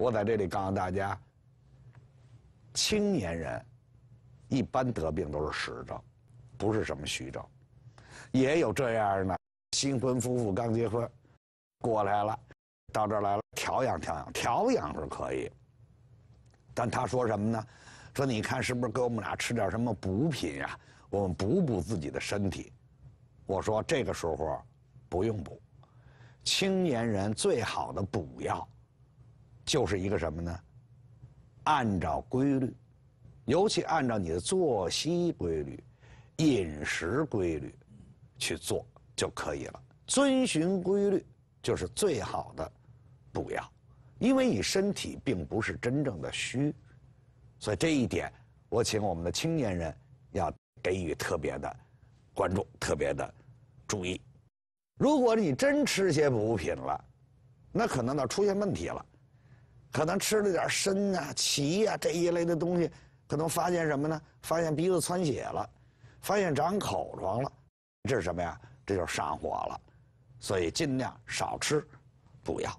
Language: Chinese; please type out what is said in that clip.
我在这里告诉大家，青年人一般得病都是实症，不是什么虚症。也有这样的新婚夫妇刚结婚，过来了，到这儿来了调养调养，调养是可以。但他说什么呢？说你看是不是给我们俩吃点什么补品呀？我们补补自己的身体。我说这个时候不用补，青年人最好的补药。就是一个什么呢？按照规律，尤其按照你的作息规律、饮食规律去做就可以了。遵循规律就是最好的补药，因为你身体并不是真正的虚，所以这一点我请我们的青年人要给予特别的关注、特别的注意。如果你真吃些补品了，那可能呢出现问题了。可能吃了点参啊、芪啊这一类的东西，可能发现什么呢？发现鼻子窜血了，发现长口疮了，这是什么呀？这就是上火了，所以尽量少吃，不要。